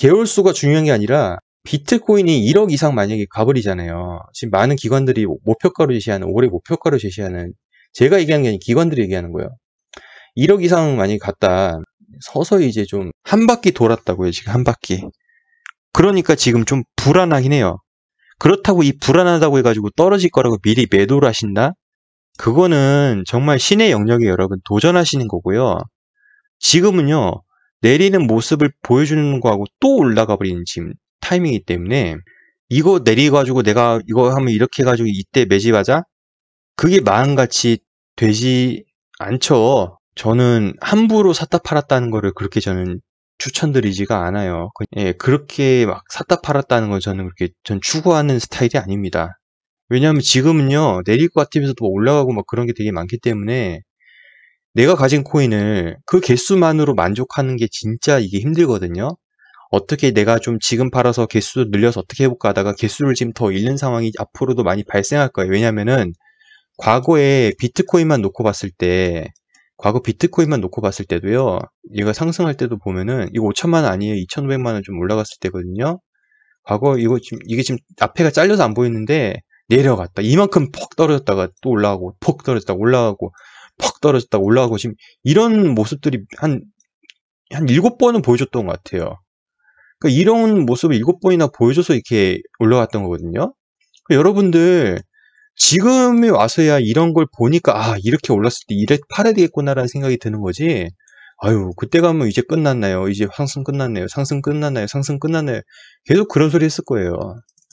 개월 수가 중요한 게 아니라 비트코인이 1억 이상 만약에 가버리잖아요. 지금 많은 기관들이 목표가로 제시하는 올해 목표가로 제시하는 제가 얘기하는 게 아니라 기관들이 얘기하는 거예요. 1억 이상 많이 갔다. 서서히 이제 좀 한 바퀴 돌았다고요. 지금 한 바퀴. 그러니까 지금 좀 불안하긴 해요. 그렇다고 이 불안하다고 해가지고 떨어질 거라고 미리 매도를 하신다? 그거는 정말 신의 영역에 여러분 도전하시는 거고요. 지금은요, 내리는 모습을 보여주는 거하고 또 올라가 버리는 지금 타이밍이기 때문에 이거 내리가지고 내가 이거 하면 이렇게 해가지고 이때 매집하자? 그게 마음같이 되지 않죠. 저는 함부로 샀다 팔았다는 거를 그렇게 저는 추천드리지가 않아요. 그, 예, 그렇게 막 샀다 팔았다는 걸 저는 그렇게 전 추구하는 스타일이 아닙니다. 왜냐하면 지금은요 내릴 것 같으면서도 뭐 올라가고 막 그런 게 되게 많기 때문에 내가 가진 코인을 그 개수만으로 만족하는 게 진짜 이게 힘들거든요. 어떻게 내가 좀 지금 팔아서 개수도 늘려서 어떻게 해볼까 하다가 개수를 지금 더 잃는 상황이 앞으로도 많이 발생할 거예요. 왜냐면은 과거에 비트코인만 놓고 봤을 때 과거 비트코인만 놓고 봤을 때도요. 얘가 상승할 때도 보면은 이거 5천만 원 아니에요. 2,500만 원좀 올라갔을 때거든요. 과거 이거 지금 이게 지금 앞에가 잘려서 안 보이는데 내려갔다. 이만큼 퍽 떨어졌다가 또 올라가고 퍽 떨어졌다가 올라가고 퍽 떨어졌다가 올라가고 지금 이런 모습들이 한, 한 일곱 번은 보여줬던 것 같아요. 그러니까 이런 모습을 일곱 번이나 보여줘서 이렇게 올라갔던 거거든요. 그러니까 여러분들, 지금에 와서야 이런 걸 보니까, 아, 이렇게 올랐을 때 이래 팔아야 되겠구나라는 생각이 드는 거지. 아유, 그때 가면 이제 끝났나요? 이제 상승 끝났나요 상승 끝났나요? 상승 끝났나요? 계속 그런 소리 했을 거예요.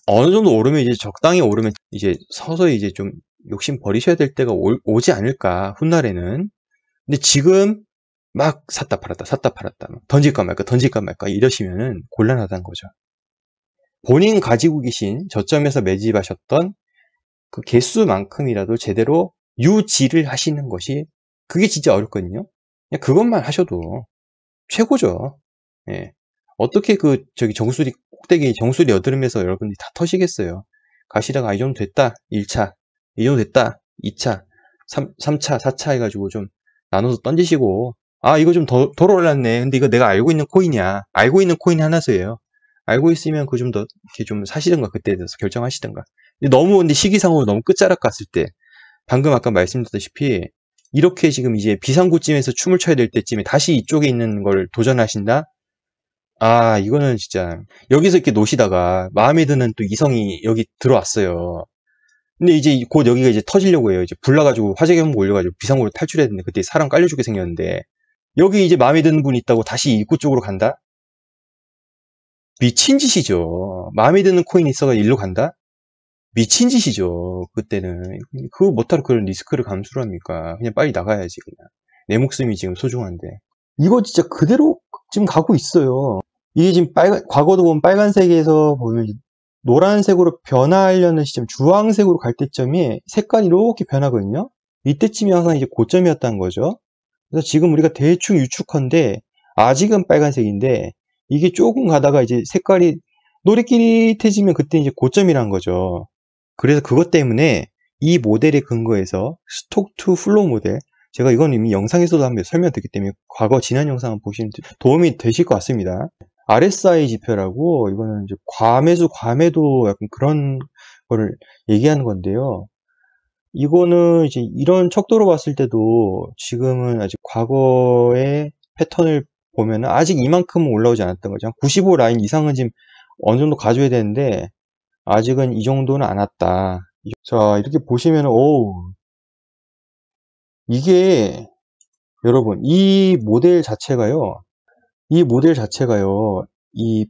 어느 정도 오르면 이제 적당히 오르면 이제 서서히 이제 좀 욕심 버리셔야 될 때가 오, 지 않을까 훗날에는 근데 지금 막 샀다 팔았다 샀다 팔았다 던질까 말까 던질까 말까 이러시면은 곤란하다는 거죠 본인 가지고 계신 저점에서 매집하셨던 그 개수만큼이라도 제대로 유지를 하시는 것이 그게 진짜 어렵거든요 그냥 그것만 하셔도 최고죠 예. 어떻게 그 저기 정수리 꼭대기 정수리 여드름에서 여러분들이 다 터시겠어요 가시락 아이 정도 됐다 1차 이 정도 됐다. 2차, 3, 3차, 4차 해가지고 좀 나눠서 던지시고 아 이거 좀 더, 덜 올랐네. 근데 이거 내가 알고 있는 코인이야. 알고 있는 코인 하나서예요. 알고 있으면 그 좀 더 이렇게 좀 사시든가 그때에 대해서 결정하시든가. 근데 너무 근데 시기상으로 너무 끝자락 갔을 때 방금 아까 말씀드렸다시피 이렇게 지금 이제 비상구쯤에서 춤을 춰야 될 때쯤에 다시 이쪽에 있는 걸 도전하신다? 아 이거는 진짜 여기서 이렇게 노시다가 마음에 드는 또 이성이 여기 들어왔어요. 근데 이제 곧 여기가 이제 터지려고 해요. 이제 불나가지고 화재 경보 올려가지고 비상구로 탈출해야되는데 그때 사람 깔려 죽게 생겼는데 여기 이제 마음에 드는 분이 있다고 다시 입구 쪽으로 간다? 미친 짓이죠. 마음에 드는 코인 이 있어가 지고 일로 간다? 미친 짓이죠. 그때는. 그거 못하러 그런 리스크를 감수를 합니까? 그냥 빨리 나가야지, 그냥. 내 목숨이 지금 소중한데. 이거 진짜 그대로 지금 가고 있어요. 이게 지금 빨간, 과거도 보면 빨간색에서 보면 노란색으로 변화하려는 시점, 주황색으로 갈 때점이 색깔이 이렇게 변하거든요. 이때쯤이 항상 이제 고점이었다는 거죠. 그래서 지금 우리가 대충 유축컨데 아직은 빨간색인데 이게 조금 가다가 이제 색깔이 노리끼리해지면 그때 이제 고점이란 거죠. 그래서 그것 때문에 이모델에근거해서 스톡 투 플로우 모델 제가 이건 이미 영상에서도 한번 설명드렸기 때문에 과거 지난 영상을 보시면 도움이 되실 것 같습니다. RSI 지표라고 이거는 이제 과매수 과매도 약간 그런 거를 얘기하는 건데요. 이거는 이제 이런 척도로 봤을 때도 지금은 아직 과거의 패턴을 보면 아직 이만큼은 올라오지 않았던 거죠. 95 라인 이상은 지금 어느 정도 가져야 되는데 아직은 이 정도는 안 왔다. 자 이렇게 보시면 오 이게 여러분 이 모델 자체가요 이 모델 자체가요, 이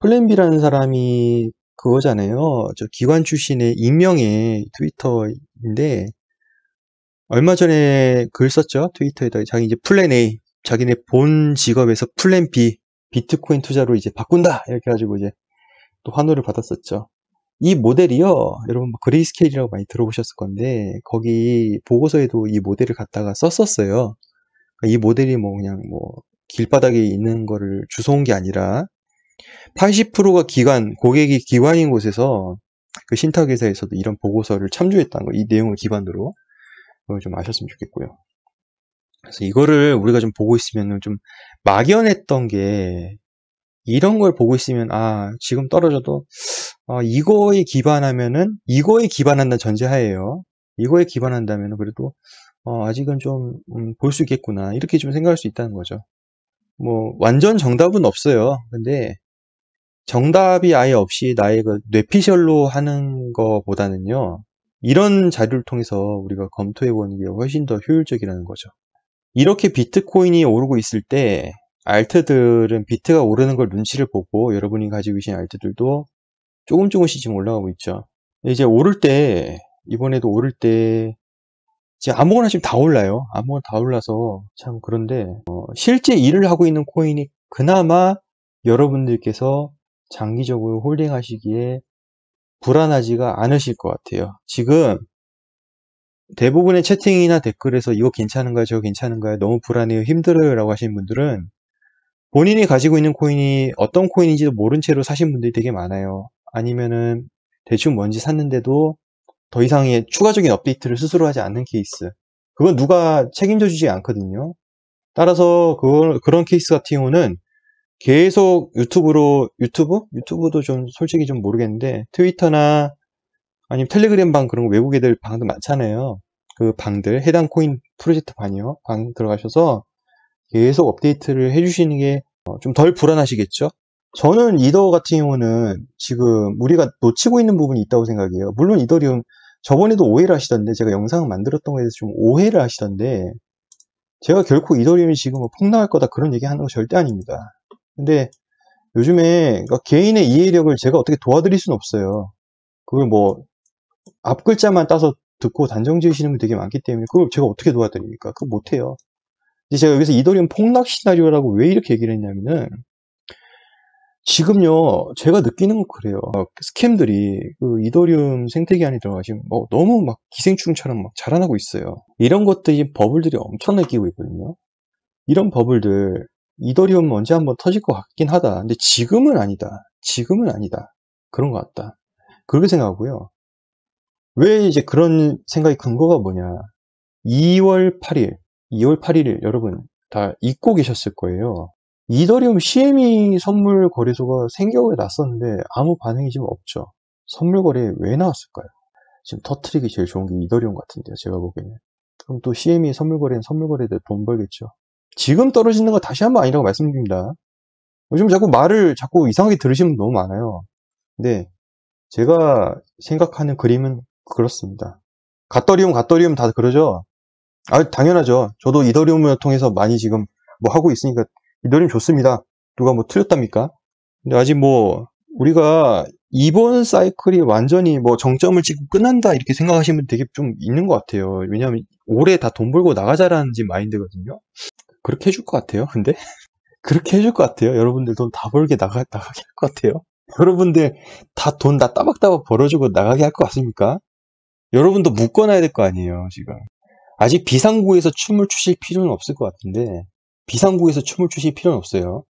플랜 비라는 사람이 그거잖아요. 저 기관 출신의 익명의 트위터인데, 얼마 전에 글 썼죠. 트위터에다 자기 이제 플랜 A, 자기네 본 직업에서 플랜 B, 비트코인 투자로 이제 바꾼다! 이렇게 해가지고 이제 또 환호를 받았었죠. 이 모델이요, 여러분 뭐 그레이스케일이라고 많이 들어보셨을 건데, 거기 보고서에도 이 모델을 갖다가 썼었어요. 그러니까 이 모델이 뭐 그냥 뭐 길바닥에 있는 거를 주워온 게 아니라 80%가 기관, 고객이 기관인 곳에서 그 신탁회사에서도 이런 보고서를 참조했다는 거, 이 내용을 기반으로 좀 아셨으면 좋겠고요. 그래서 이거를 우리가 좀 보고 있으면 좀 막연했던 게 이런 걸 보고 있으면 아 지금 떨어져도 아, 이거에 기반하면은 이거에 기반한다 전제하에요. 이거에 기반한다면 그래도 어, 아직은 좀 볼수 음, 있겠구나 이렇게 좀 생각할 수 있다는 거죠. 뭐 완전 정답은 없어요. 근데 정답이 아예 없이 나의 그 뇌피셜로 하는 거보다는요. 이런 자료를 통해서 우리가 검토해 보는 게 훨씬 더 효율적이라는 거죠. 이렇게 비트코인이 오르고 있을 때 알트들은 비트가 오르는 걸 눈치를 보고 여러분이 가지고 계신 알트들도 조금 조금씩 지금 올라가고 있죠. 이제 오를 때 이번에도 오를 때 지금 아무거나 지금 다 올라요. 아무거나 다 올라서 참 그런데 어, 실제 일을 하고 있는 코인이 그나마 여러분들께서 장기적으로 홀딩하시기에 불안하지가 않으실 것 같아요. 지금 대부분의 채팅이나 댓글에서 이거 괜찮은가요? 저거 괜찮은가요? 너무 불안해요. 힘들어요. 라고 하시는 분들은 본인이 가지고 있는 코인이 어떤 코인인지도 모른 채로 사신 분들이 되게 많아요. 아니면은 대충 뭔지 샀는데도 더 이상의 추가적인 업데이트를 스스로 하지 않는 케이스. 그건 누가 책임져 주지 않거든요. 따라서 그, 그런 케이스 같은 경우는 계속 유튜브로 유튜브? 유튜브도 좀 솔직히 좀 모르겠는데 트위터나 아니면 텔레그램 방 그런 외국 애들 방도 많잖아요. 그 방들 해당 코인 프로젝트 방이요. 방 들어가셔서 계속 업데이트를 해주시는 게 좀덜 어, 불안하시겠죠? 저는 이더 같은 경우는 지금 우리가 놓치고 있는 부분이 있다고 생각해요. 물론 이더리움 저번에도 오해를 하시던데 제가 영상 을 만들었던 거에 대해서 좀 오해를 하시던데 제가 결코 이더리움이 지금 뭐 폭락할 거다 그런 얘기 하는 거 절대 아닙니다. 근데 요즘에 그러니까 개인의 이해력을 제가 어떻게 도와드릴 수는 없어요. 그걸 뭐 앞글자만 따서 듣고 단정 지으시는 분 되게 많기 때문에 그걸 제가 어떻게 도와드립니까? 그거 못해요. 제가 여기서 이더리움 폭락 시나리오라고 왜 이렇게 얘기를 했냐면은 지금요, 제가 느끼는 건 그래요. 스캠들이 그 이더리움 생태계 안에 들어가시면 뭐 너무 막 기생충처럼 막 자라나고 있어요. 이런 것들이 버블들이 엄청나게 끼고 있거든요. 이런 버블들, 이더리움 언제 한번 터질 것 같긴 하다. 근데 지금은 아니다. 지금은 아니다. 그런 것 같다. 그렇게 생각하고요. 왜 이제 그런 생각이 근거가 뭐냐. 2월 8일, 2월 8일 여러분 다 잊고 계셨을 거예요. 이더리움 CME 선물 거래소가 생겨가 났었는데 아무 반응이 지금 없죠. 선물 거래왜 나왔을까요? 지금 터트리기 제일 좋은 게 이더리움 같은데요. 제가 보기에는. 그럼 또 CME 선물 거래는 선물 거래들 돈 벌겠죠. 지금 떨어지는 거 다시 한 번 아니라고 말씀드립니다. 요즘 자꾸 말을 자꾸 이상하게 들으시면 너무 많아요. 근데 제가 생각하는 그림은 그렇습니다. 갓더리움, 갓더리움 다 그러죠? 아, 당연하죠. 저도 이더리움을 통해서 많이 지금 뭐 하고 있으니까 이 그림 좋습니다. 누가 뭐 틀렸답니까? 근데 아직 뭐 우리가 이번 사이클이 완전히 뭐 정점을 찍고 끝난다 이렇게 생각하시면 되게 좀 있는 것 같아요. 왜냐하면 올해 다 돈 벌고 나가자라는 지 마인드거든요. 그렇게 해줄 것 같아요. 근데 그렇게 해줄 것 같아요. 여러분들 돈 다 벌게 나가, 나가게 할 것 같아요. 여러분들 다 돈 다 따박따박 벌어주고 나가게 할 것 같습니까? 여러분도 묶어놔야 될 거 아니에요, 지금. 아직 비상구에서 춤을 추실 필요는 없을 것 같은데, 비상구에서 춤을 추실 필요는 없어요.